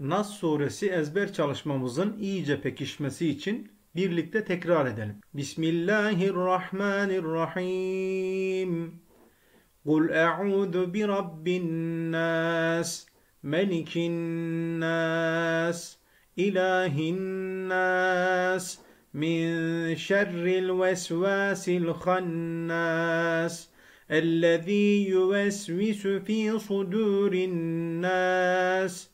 Nas suresi ezber çalışmamızın iyice pekişmesi için birlikte tekrar edelim. Bismillahirrahmanirrahim. Kul e'udu bi rabbin nas, melikin nas, ilahin nas, min şerril vesvasil khannas. الذي يوسوس في sudurin Nas.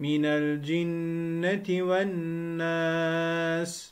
من الجنة والناس